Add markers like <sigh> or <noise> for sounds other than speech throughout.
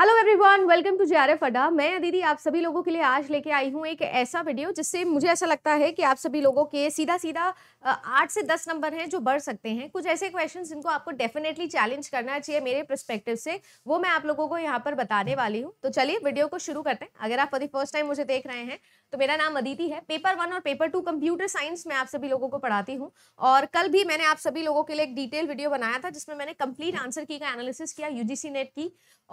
Hello everyone welcome to J F Adda मैं दीदी आप सभी लोगों के लिए आज लेके आई हूँ एक ऐसा वीडियो जिससे मुझे ऐसा लगता है कि आप सभी लोगों के सीधा सीधा आठ से दस नंबर हैं जो बढ़ सकते हैं कुछ ऐसे क्वेश्चंस जिनको आपको डेफिनेटली चैलेंज करना चाहिए मेरे प्रस्पेक्टिव से वो मैं आप लोगों को यहाँ पर बताने वाली हूँ तो चलिए वीडियो को शुरू करते हैं अगर आप फर्स्ट टाइम मुझे देख रहे हैं तो मेरा नाम अदिति है पेपर वन और पेपर टू कंप्यूटर साइंस में आप सभी लोगों को पढ़ाती हूँ और कल भी मैंने आप सभी लोगों के लिए एक डिटेल वीडियो बनाया था जिसमें मैंने कंप्लीट आंसर की का एनालिसिस किया यूजीसी नेट की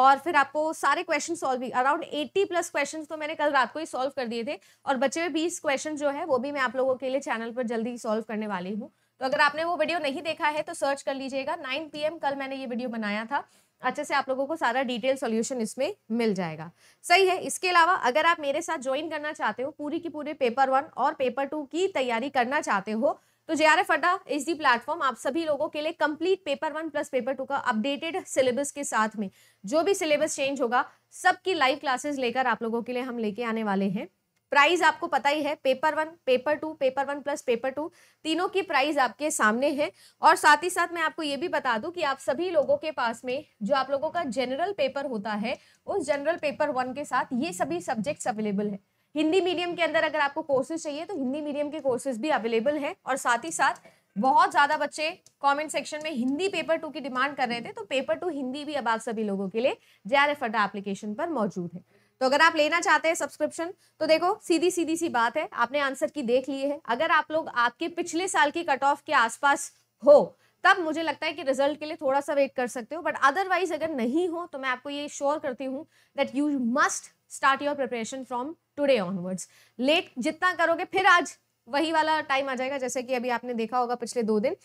और फिर आपको सारे क्वेश्चन सॉल्व भी अराउंड 80 प्लस क्वेश्चन तो मैंने कल रात को ही सॉल्व कर दिए थे और बचे हुए बीस क्वेश्चन जो है वो भी मैं आप लोगों के लिए चैनल पर जल्दी सॉल्व करने वाली हूँ तो अगर आपने वो वीडियो नहीं देखा है तो सर्च कर लीजिएगा नाइन पी कल मैंने ये वीडियो बनाया था अच्छे से आप लोगों को सारा डिटेल सॉल्यूशन इसमें मिल जाएगा सही है इसके अलावा अगर आप मेरे साथ ज्वाइन करना चाहते हो पूरी की पूरे पेपर वन और पेपर टू की तैयारी करना चाहते हो तो J R F Adda is the platform आप सभी लोगों के लिए complete paper one plus paper two का अपडेटेड सिलेबस के साथ में जो भी सिलेबस चेंज होगा सबकी लाइव क्लासेस लेकर आप लोगों के लिए हम लेके आने वाले हैं प्राइस आपको पता ही है paper one paper two paper one plus paper two तीनों की प्राइस आपके सामने है और साथ ही साथ मैं आपको ये भी बता दूं कि आप सभी लोगों के पास में जो आप लोगों का जनरल पेपर होता है उस जनरल पेपर वन के साथ ये सभी सब्जेक्ट्स अवेलेबल है हिंदी मीडियम के अंदर अगर आपको कोर्सेज चाहिए तो हिंदी मीडियम के कोर्सेज भी अवेलेबल हैं और साथ ही साथ बहुत ज़्यादा बच्चे कमेंट सेक्शन में हिंदी पेपर टू की डिमांड कर रहे थे तो पेपर टू हिंदी भी अब आप सभी लोगों के लिए J R F Adda application पर मौजूद है तो अगर आप लेना चाहते हैं सब्सक्रिप्शन तो देखो सीधी सीधी सी बात है आपने आंसर की देख ली है अगर आप लोग आपके पिछले साल की कट ऑफ के आसपास हो तब मुझे लगता है कि रिजल्ट के लिए थोड़ा सा वेट कर सकते हो बट अदरवाइज अगर नहीं हो तो मैं आपको ये श्योर करती हूँ that you must start your preparation from today onwards late जितना करोगे फिर आज वही वाला टाइम आ जाएगा जैसे कि अभी आपने देखा होगा पिछले दो दिन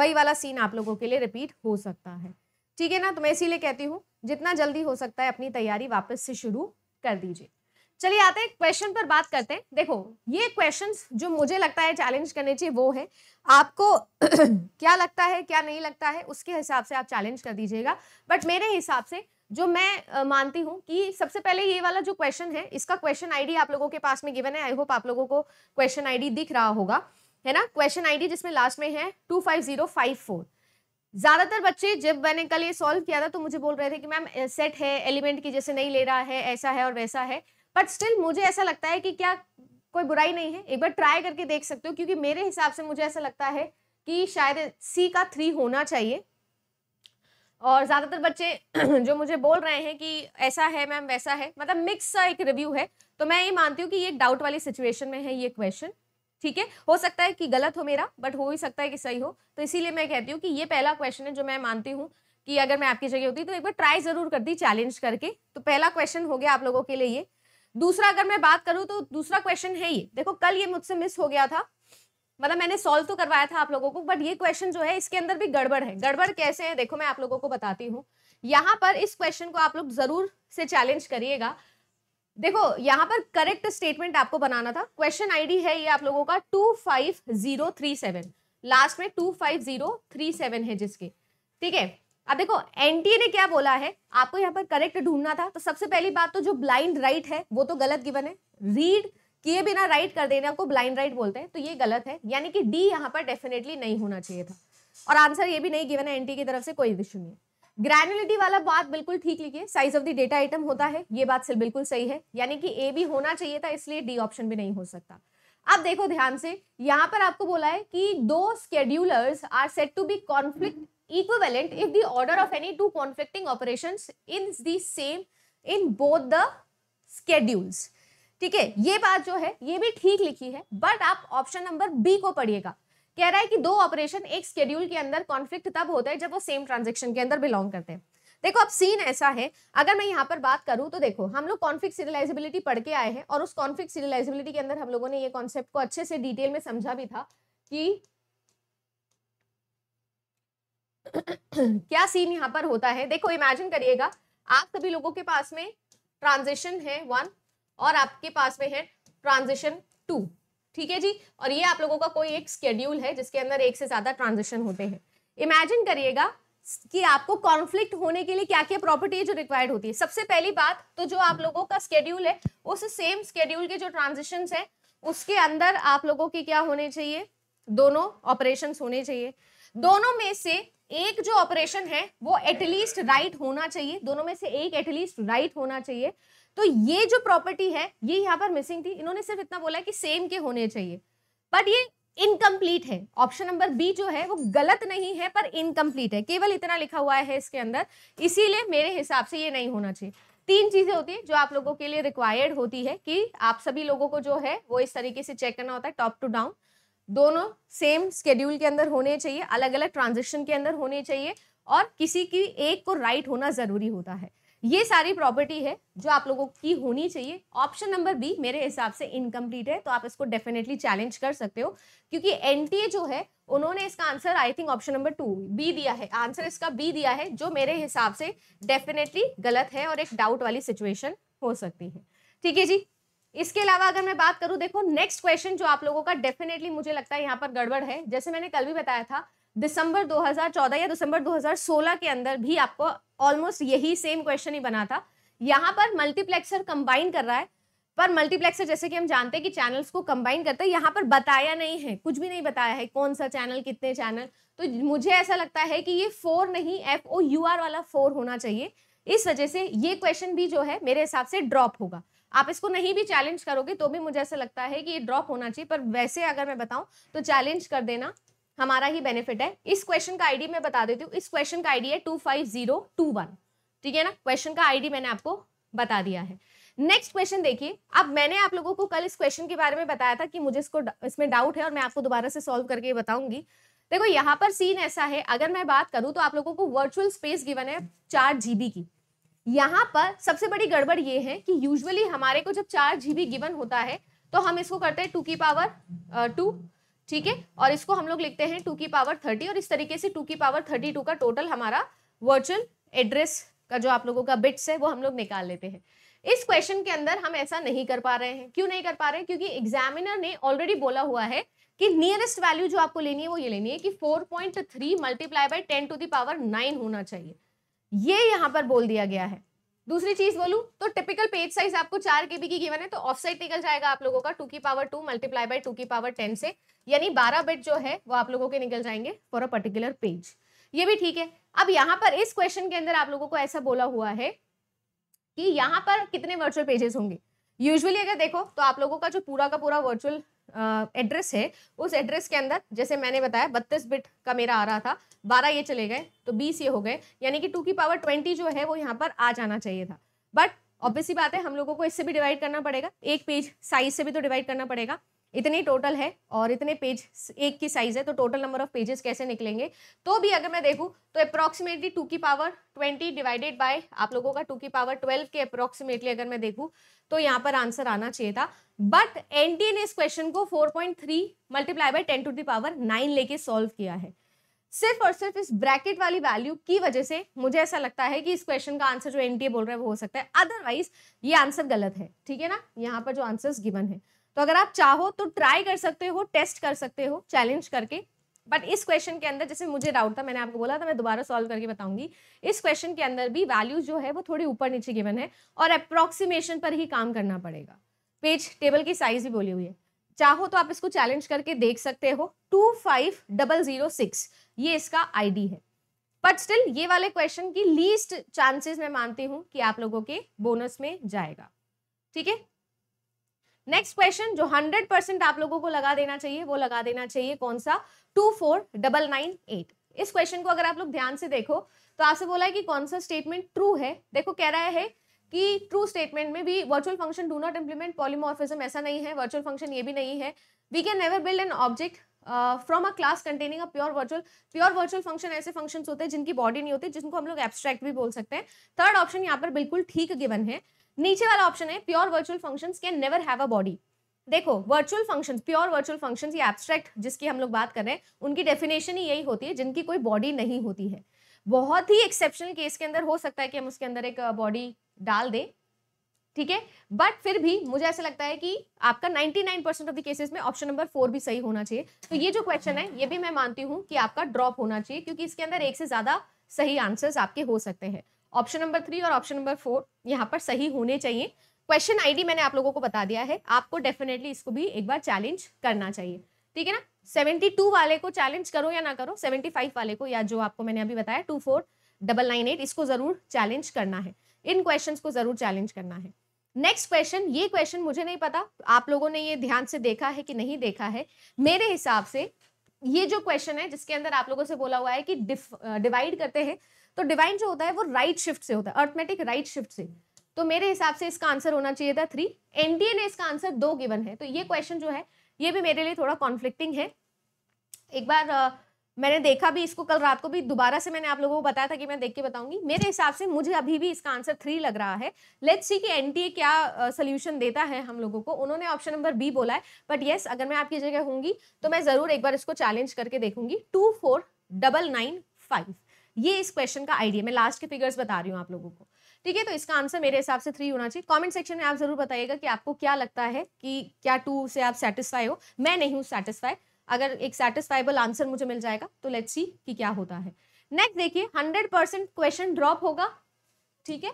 वही वाला सीन आप लोगों के लिए रिपीट हो सकता है ठीक है ना तो मैं इसीलिए कहती हूँ जितना जल्दी हो सकता है अपनी तैयारी वापस से शुरू कर दीजिए चलिए आते हैं क्वेश्चन पर बात करते हैं देखो ये क्वेश्चंस जो मुझे लगता है चैलेंज करने चाहिए वो है आपको <clears throat> क्या लगता है क्या नहीं लगता है उसके हिसाब से आप चैलेंज कर दीजिएगा बट मेरे हिसाब से जो मैं मानती हूँ कि सबसे पहले ये वाला जो क्वेश्चन है इसका क्वेश्चन आईडी आप लोगों के पास में गिवन है आई होप आप लोगों को क्वेश्चन आईडी दिख रहा होगा है ना क्वेश्चन आईडी जिसमें लास्ट में है two five zero five four ज्यादातर बच्चे जब मैंने कल ये सॉल्व किया था तो मुझे बोल रहे थे कि मैम सेट है एलिमेंट की जैसे नहीं ले रहा है ऐसा है और वैसा है बट स्टिल मुझे ऐसा लगता है कि क्या कोई बुराई नहीं है एक बार ट्राई करके देख सकते हो क्योंकि मेरे हिसाब से मुझे ऐसा लगता है कि शायद सी का थ्री होना चाहिए और ज़्यादातर बच्चे <clears throat> जो मुझे बोल रहे हैं कि ऐसा है मैम वैसा है मतलब मिक्स सा एक रिव्यू है तो मैं ये मानती हूँ कि ये डाउट वाली सिचुएशन में है ये क्वेश्चन ठीक है हो सकता है कि गलत हो मेरा बट हो ही सकता है कि सही हो तो इसीलिए मैं कहती हूँ कि ये पहला क्वेश्चन है जो मैं मानती हूँ कि अगर मैं आपकी जगह होती तो एक बार ट्राई ज़रूर करती चैलेंज करके तो पहला क्वेश्चन हो गया आप लोगों के लिए ये दूसरा अगर मैं बात करूँ तो दूसरा क्वेश्चन है ये देखो कल ये मुझसे मिस हो गया था मतलब मैंने सॉल्व तो करवाया था आप लोगों को बट ये क्वेश्चन जो है इसके अंदर भी गड़बड़ है गड़बड़ कैसे है देखो मैं आप लोगों को बताती हूँ यहाँ पर इस क्वेश्चन को आप लोग जरूर से चैलेंज करिएगा देखो यहाँ पर करेक्ट स्टेटमेंट आपको बनाना था क्वेश्चन आईडी है ये आप लोगों का two five zero three seven last में two five zero three seven है जिसके ठीक है अब देखो एनटीए ने क्या बोला है आपको यहाँ पर करेक्ट ढूंढना था तो सबसे पहली बात तो जो ब्लाइंड राइट है वो तो गलत गिवन है रीड किए बिना राइट कर देने को ब्लाइंड राइट बोलते हैं तो ये गलत है यानी कि डी यहाँ पर डेफिनेटली नहीं होना चाहिए था और आंसर ये भी नहीं गिवन है एनटी की तरफ से कोई इशू नहीं है ग्रैनुलिटी वाला बात बिल्कुल ठीक लिखिए size of the data item होता है ये बात बिल्कुल सही है यानी कि ए भी होना चाहिए था इसलिए डी ऑप्शन भी नहीं हो सकता अब देखो ध्यान से यहाँ पर आपको बोला है कि दो schedulers are set to be conflict equivalent if the order of any two conflicting operations in the same in both the schedules ठीक है ये बात जो है ये भी ठीक लिखी है बट आप ऑप्शन नंबर बी को पढ़िएगा कह रहा है कि दो ऑपरेशन एक स्केड्यूल के अंदर कॉन्फ्लिक्ट तब होता है जब वो सेम ट्रांजेक्शन के अंदर बिलोंग करते हैं देखो अब सीन ऐसा है अगर मैं यहाँ पर बात करूँ तो देखो हम लोग कॉन्फ्लिक्ट सीरियलाइजिबिलिटी पढ़ के आए हैं और उस कॉन्फ्लिक्ट सीरियलाइजिबिलिटी के अंदर हम लोगों ने ये कॉन्सेप्ट को अच्छे से डिटेल में समझा भी था कि क्या सीन यहाँ पर होता है देखो इमेजिन करिएगा आप सभी लोगों के पास में ट्रांजेक्शन है वन और आपके पास में है ट्रांजिशन टू ठीक है जी और ये आप लोगों का कोई एक स्केड्यूल है जिसके अंदर एक से ज़्यादा ट्रांजिशन होते हैं इमेजिन करिएगा कि आपको कॉन्फ्लिक्ट होने के लिए क्या क्या प्रॉपर्टी जो रिक्वायर्ड होती है सबसे पहली बात तो जो आप लोगों का स्केड्यूल है उस सेम स्केड्यूल के जो ट्रांजिशन है उसके अंदर आप लोगों के क्या होने चाहिए दोनों ऑपरेशन होने चाहिए हम्म। दोनों में से एक जो ऑपरेशन है वो एटलीस्ट राइट होना चाहिए दोनों में से एक एटलीस्ट राइट होना चाहिए तो ये जो प्रॉपर्टी है ये यहाँ पर मिसिंग थी इन्होंने सिर्फ इतना बोला कि सेम के होने चाहिए बट ये इनकम्प्लीट है ऑप्शन नंबर बी जो है वो गलत नहीं है पर इनकम्प्लीट है केवल इतना लिखा हुआ है इसके अंदर इसीलिए मेरे हिसाब से ये नहीं होना चाहिए तीन चीजें होती हैं जो आप लोगों के लिए रिक्वायर्ड होती है कि आप सभी लोगों को जो है वो इस तरीके से चेक करना होता है टॉप टू डाउन दोनों सेम स्केड्यूल के अंदर होने चाहिए अलग अलग ट्रांजेक्शन के अंदर होने चाहिए और किसी की एक को राइट होना ज़रूरी होता है ये सारी प्रॉपर्टी है जो आप लोगों की होनी चाहिए ऑप्शन नंबर बी मेरे हिसाब से इनकम्प्लीट है तो आप इसको डेफिनेटली चैलेंज कर सकते हो क्योंकि एनटीए जो है उन्होंने इसका answer I think option number two B दिया है आंसर इसका बी दिया है जो मेरे हिसाब से डेफिनेटली गलत है और एक डाउट वाली सिचुएशन हो सकती है ठीक है जी इसके अलावा अगर मैं बात करूं देखो नेक्स्ट क्वेश्चन जो आप लोगों का डेफिनेटली मुझे लगता है यहाँ पर गड़बड़ है जैसे मैंने कल भी बताया था दिसंबर 2014 या दिसंबर 2016 के अंदर भी आपको ऑलमोस्ट यही सेम क्वेश्चन ही बना था यहाँ पर मल्टीप्लेक्सर कंबाइन कर रहा है पर मल्टीप्लेक्सर जैसे कि हम जानते हैं कि चैनल्स को कंबाइन करते हैं यहाँ पर बताया नहीं है कुछ भी नहीं बताया है कौन सा चैनल कितने चैनल तो मुझे ऐसा लगता है कि ये फोर नहीं एफ ओ यू आर वाला फोर होना चाहिए इस वजह से ये क्वेश्चन भी जो है मेरे हिसाब से ड्रॉप होगा आप इसको नहीं भी चैलेंज करोगे तो भी मुझे ऐसा लगता है कि ये ड्रॉप होना चाहिए पर वैसे अगर मैं बताऊं तो चैलेंज कर देना हमारा ही बेनिफिट है इस क्वेश्चन का आईडी मैं बता देती हूँ इस क्वेश्चन का आईडी है two five zero two one ठीक है ना क्वेश्चन का आईडी मैंने आपको बता दिया है नेक्स्ट क्वेश्चन देखिए अब मैंने आप लोगों को कल इस क्वेश्चन के बारे में बताया था कि मुझे इसको इसमें डाउट है और मैं आपको दोबारा से सॉल्व करके बताऊंगी देखो यहाँ पर सीन ऐसा है अगर मैं बात करूँ तो आप लोगों को वर्चुअल स्पेस गिवन है चार जीबी की यहाँ पर सबसे बड़ी गड़बड़ ये है कि यूजुअली हमारे को जब चार जीबी गिवन होता है तो हम इसको करते हैं टू की पावर टू ठीक है और इसको हम लोग लिखते हैं टू की पावर थर्टी और इस तरीके से टू की पावर थर्टी टू का टोटल हमारा वर्चुअल एड्रेस का जो आप लोगों का बिट्स है वो हम लोग निकाल लेते हैं इस क्वेश्चन के अंदर हम ऐसा नहीं कर पा रहे हैं क्यों नहीं कर पा रहे हैं क्योंकि एग्जामिनर ने ऑलरेडी बोला हुआ है कि नियरेस्ट वैल्यू जो आपको लेनी है वो ये लेनी है कि 4.3 point three multiply by ten to the power nine होना चाहिए ये यहां पर बोल दिया गया है दूसरी चीज बोलू तो टिपिकल पेज साइज आपको चार के बी की गिवन है तो ऑफ साइड निकल जाएगा आप लोगों का टू की power two multiply by two की पावर टेन से यानी बारह बिट जो है वो आप लोगों के निकल जाएंगे फॉर अ पर्टिकुलर पेज ये भी ठीक है अब यहाँ पर इस क्वेश्चन के अंदर आप लोगों को ऐसा बोला हुआ है कि यहाँ पर कितने वर्चुअल पेजेस होंगे यूजुअली अगर देखो तो आप लोगों का जो पूरा का पूरा वर्चुअल एड्रेस है उस एड्रेस के अंदर जैसे मैंने बताया बत्तीस बिट का मेरा आ रहा था बारह ये चले गए तो बीस ये हो गए यानी कि टू की पावर ट्वेंटी जो है वो यहाँ पर आ जाना चाहिए था बट ऑब्वियसली बात है हम लोगों को इससे भी डिवाइड करना पड़ेगा एक पेज साइज से भी तो डिवाइड करना पड़ेगा इतने टोटल है और इतने पेज एक की साइज़ है तो टोटल नंबर ऑफ पेजेस कैसे निकलेंगे तो भी अगर मैं देखूँ तो अप्रोक्सीमेटली टू की पावर ट्वेंटी डिवाइडेड बाय आप लोगों का टू की पावर ट्वेल्व के अप्रोक्सीमेटली अगर मैं देखूँ तो यहाँ पर आंसर आना चाहिए था बट एन ने इस क्वेश्चन को four point three multiply by ten to the power nine लेके सॉल्व किया है सिर्फ और सिर्फ इस ब्रैकेट वाली वैल्यू की वजह से मुझे ऐसा लगता है कि इस क्वेश्चन का आंसर जो एनटीए बोल रहा है वो हो सकता है अदरवाइज ये आंसर गलत है ठीक है ना यहाँ पर जो आंसर गिवन है तो अगर आप चाहो तो ट्राई कर सकते हो टेस्ट कर सकते हो चैलेंज करके बट इस क्वेश्चन के अंदर जैसे मुझे डाउट था मैंने आपको बोला था मैं दोबारा सॉल्व करके बताऊंगी इस क्वेश्चन के अंदर भी वैल्यूज जो है वो थोड़ी ऊपर नीचे गिवन है और अप्रोक्सीमेशन पर ही काम करना पड़ेगा पेज टेबल की साइज भी बोली हुई है चाहो तो आप इसको चैलेंज करके देख सकते हो two five double zero six ये इसका आईडी है बट स्टिल ये वाले क्वेश्चन की लीस्ट चांसेस मैं मानती हूँ कि आप लोगों के बोनस में जाएगा ठीक है नेक्स्ट क्वेश्चन जो 100 परसेंट आप लोगों को लगा देना चाहिए वो लगा देना चाहिए कौन सा two four double nine eight इस क्वेश्चन को अगर आप लोग ध्यान से देखो तो आपसे बोला है कि कौन सा स्टेटमेंट ट्रू है देखो कह रहा है कि ट्रू स्टेटमेंट में भी virtual function do not implement polymorphism ऐसा नहीं है वर्चुअल फंक्शन ये भी नहीं है we can never build an object from a class containing a pure virtual pure virtual function ऐसे फंक्शन होते हैं जिनकी बॉडी नहीं होती जिनको हम लोग एब्स्ट्रैक्ट भी बोल सकते हैं थर्ड ऑप्शन यहाँ पर बिल्कुल ठीक गिवन है नीचे वाला ऑप्शन है pure virtual function can never have a body देखो virtual functions pure virtual functions ये एब्स्ट्रैक्ट जिसकी हम लोग बात कर रहे हैं उनकी डेफिनेशन ही यही होती है जिनकी कोई बॉडी नहीं होती है बहुत ही एक्सेप्शनल केस के अंदर हो सकता है कि हम उसके अंदर एक बॉडी डाल दें ठीक है बट फिर भी मुझे ऐसा लगता है कि आपका 99 परसेंट ऑफ द केसेस में ऑप्शन नंबर फोर भी सही होना चाहिए तो ये जो क्वेश्चन है ये भी मैं मानती हूँ कि आपका ड्रॉप होना चाहिए क्योंकि इसके अंदर एक से ज्यादा सही आंसर्स आपके हो सकते हैं ऑप्शन नंबर थ्री और ऑप्शन नंबर फोर यहाँ पर सही होने चाहिए क्वेश्चन आईडी मैंने आप लोगों को बता दिया है आपको डेफिनेटली इसको भी एक बार चैलेंज करना चाहिए ठीक है ना 72 वाले को चैलेंज करो या ना करो 75 वाले को या जो आपको मैंने अभी बताया two four double nine eight इसको जरूर चैलेंज करना है इन क्वेश्चन को जरूर चैलेंज करना है नेक्स्ट क्वेश्चन ये क्वेश्चन मुझे नहीं पता आप लोगों ने ये ध्यान से देखा है कि नहीं देखा है मेरे हिसाब से ये जो क्वेश्चन है जिसके अंदर आप लोगों से बोला हुआ है कि डिवाइड करते हैं तो डिवाइन जो होता है वो राइट शिफ्ट से होता है अर्थमेटिक राइट शिफ्ट से तो मेरे हिसाब से इसका आंसर होना चाहिए था थ्री एनडीए ने इसका आंसर दो गिवन है तो ये क्वेश्चन जो है ये भी मेरे लिए थोड़ा कॉन्फ्लिक्टिंग है एक बार आ, मैंने देखा भी इसको कल रात को भी दोबारा से मैंने आप लोगों को बताया था कि मैं देख के बताऊंगी मेरे हिसाब से मुझे अभी भी इसका आंसर थ्री लग रहा है लेट्स सी कि एनटीए क्या सोल्यूशन uh, देता है हम लोगों को उन्होंने ऑप्शन नंबर बी बोला है बट येस yes, अगर मैं आपकी जगह होंगी तो मैं जरूर एक बार इसको चैलेंज करके देखूंगी two four double nine five ये इस क्वेश्चन का आइडिया मैं लास्ट के फिगर्स बता रही हूँ आप लोगों को ठीक है तो इसका आंसर मेरे हिसाब से थ्री होना चाहिए कमेंट सेक्शन में आप जरूर बताइएगा कि आपको क्या लगता है कि क्या टू से आप सेटिस्फाई हो मैं नहीं हूँ सेटिस्फाई अगर एक सेटिस्फाइबल आंसर मुझे मिल जाएगा तो लेट्स सी कि क्या होता है नेक्स्ट देखिए हंड्रेड परसेंट क्वेश्चन ड्रॉप होगा ठीक है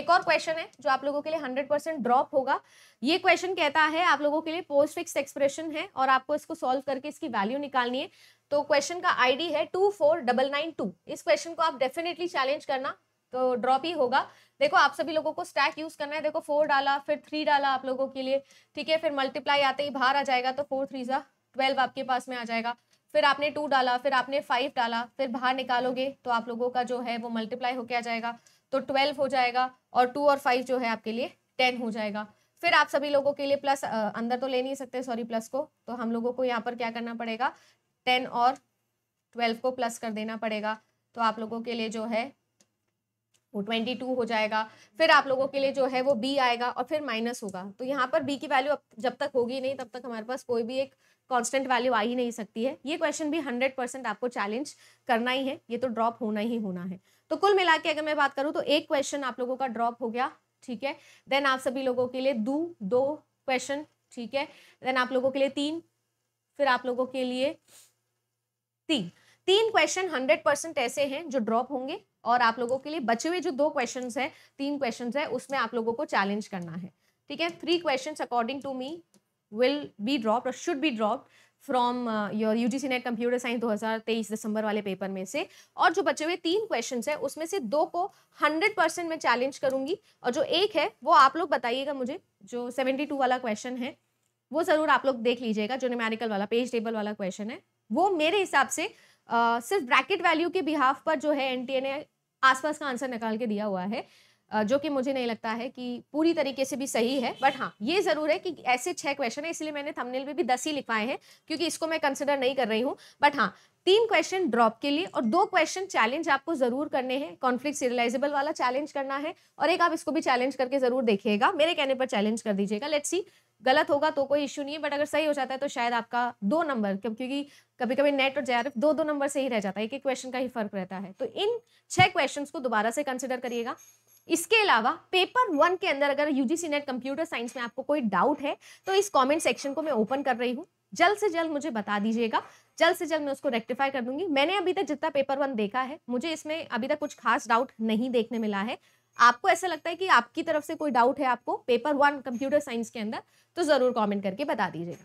एक और क्वेश्चन है जो आप लोगों के लिए हंड्रेड परसेंट ड्रॉप होगा ये क्वेश्चन कहता है आप लोगों के लिए पोस्ट फिक्स एक्सप्रेशन है और आपको इसको सॉल्व करके इसकी वैल्यू निकालनी है तो क्वेश्चन का आईडी है two four double nine two इस क्वेश्चन को आप डेफिनेटली चैलेंज करना तो ड्रॉप ही होगा देखो आप सभी लोगों को स्टैक यूज करना है देखो फोर डाला फिर थ्री डाला आप लोगों के लिए ठीक है फिर मल्टीप्लाई आते ही बाहर आ जाएगा तो फोर थ्री सा ट्वेल्व आपके पास में आ जाएगा फिर आपने टू डाला फिर आपने फाइव डाला फिर बाहर निकालोगे तो आप लोगों का जो है वो मल्टीप्लाई होके आ जाएगा तो ट्वेल्व हो जाएगा और टू और फाइव जो है आपके लिए टेन हो जाएगा फिर आप सभी लोगों के लिए प्लस अंदर तो ले नहीं सकते सॉरी प्लस को तो हम लोगों को यहाँ पर क्या करना पड़ेगा टेन और ट्वेल्व को प्लस कर देना पड़ेगा तो आप लोगों के लिए जो है वो ट्वेंटी टू हो जाएगा फिर आप लोगों के लिए जो है वो बी आएगा और फिर माइनस होगा तो यहाँ पर बी की वैल्यू जब तक होगी नहीं तब तक हमारे पास कोई भी एक कांस्टेंट वैल्यू आ ही नहीं सकती है ये क्वेश्चन भी हंड्रेड परसेंट आपको चैलेंज करना ही है ये तो ड्रॉप होना ही होना है तो कुल मिला के अगर मैं बात करूँ तो एक क्वेश्चन आप लोगों का ड्रॉप हो गया ठीक है देन आप सभी लोगों के लिए दो दो क्वेश्चन ठीक है देन आप लोगों के लिए तीन फिर आप लोगों के लिए तीन तीन क्वेश्चन हंड्रेड परसेंट ऐसे हैं जो ड्रॉप होंगे और आप लोगों के लिए बचे हुए जो दो क्वेश्चन हैं तीन क्वेश्चन है उसमें आप लोगों को चैलेंज करना है ठीक है three question according to me will be drop और should be drop from your U G C NET computer science 2023 दिसंबर वाले पेपर में से और जो बचे हुए तीन क्वेश्चन हैं उसमें से दो को 100 परसेंट मैं चैलेंज करूंगी और जो एक है वो आप लोग बताइएगा मुझे जो 72 वाला क्वेश्चन है वो ज़रूर आप लोग देख लीजिएगा जो न्यूमेरिकल वाला पेज टेबल वाला क्वेश्चन है वो मेरे हिसाब से आ, सिर्फ ब्रैकेट वैल्यू के बिहाफ पर जो है एन ने आसपास का आंसर निकाल के दिया हुआ है जो कि मुझे नहीं लगता है कि पूरी तरीके से भी सही है बट हाँ ये ज़रूर है कि ऐसे छः क्वेश्चन है इसलिए मैंने थंबनेल में भी दस ही लिखवाए हैं क्योंकि इसको मैं कंसिडर नहीं कर रही हूँ बट हाँ तीन क्वेश्चन ड्रॉप के लिए और दो क्वेश्चन चैलेंज आपको ज़रूर करने हैं कॉन्फ्लिक्ट सीरियलाइजेबल वाला चैलेंज करना है और एक आप इसको भी चैलेंज करके ज़रूर देखिएगा मेरे कहने पर चैलेंज कर दीजिएगा लेट्स सी गलत होगा तो कोई इश्यू नहीं है बट अगर सही हो जाता है तो शायद आपका दो नंबर क्योंकि कभी कभी नेट और जेआरएफ दो दो नंबर से ही रह जाता है एक एक क्वेश्चन का ही फर्क रहता है तो इन छह क्वेश्चंस को दोबारा से कंसिडर करिएगा इसके अलावा पेपर वन के अंदर अगर यूजीसी नेट कंप्यूटर साइंस में आपको कोई डाउट है तो इस कॉमेंट सेक्शन को मैं ओपन कर रही हूँ जल्द से जल्द मुझे बता दीजिएगा जल्द से जल्द मैं उसको रेक्टिफाई कर दूंगी मैंने अभी तक जितना पेपर वन देखा है मुझे इसमें अभी तक कुछ खास डाउट नहीं देखने मिला है आपको ऐसा लगता है कि आपकी तरफ से कोई डाउट है आपको पेपर वन कंप्यूटर साइंस के अंदर तो ज़रूर कमेंट करके बता दीजिएगा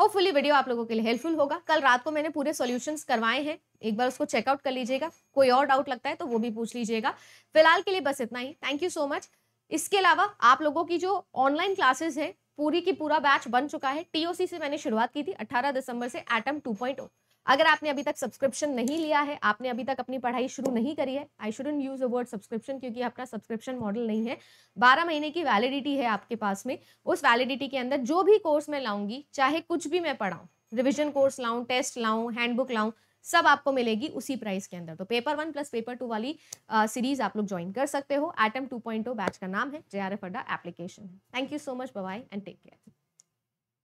होपफुली वीडियो आप लोगों के लिए हेल्पफुल होगा कल रात को मैंने पूरे सॉल्यूशंस करवाए हैं एक बार उसको चेकआउट कर लीजिएगा कोई और डाउट लगता है तो वो भी पूछ लीजिएगा फिलहाल के लिए बस इतना ही थैंक यू सो मच इसके अलावा आप लोगों की जो ऑनलाइन क्लासेस है पूरी की पूरा बैच बन चुका है टीओसी से मैंने शुरुआत की थी अट्ठारह दिसंबर से एटम टू अगर आपने अभी तक सब्सक्रिप्शन नहीं लिया है आपने अभी तक अपनी पढ़ाई शुरू नहीं करी है I shouldn't use a word subscription क्योंकि अपना सब्सक्रिप्शन मॉडल नहीं है बारह महीने की वैलिडिटी है आपके पास में उस वैलिडिटी के अंदर जो भी कोर्स मैं लाऊंगी चाहे कुछ भी मैं पढ़ाऊँ रिविजन कोर्स लाऊँ टेस्ट लाऊँ हैंडबुक लाऊँ सब आपको मिलेगी उसी प्राइस के अंदर तो paper one plus paper two वाली आ, सीरीज आप लोग ज्वाइन कर सकते हो एटम टू पॉइंट बैच का नाम है J R F Adda application thank you so much bye and take care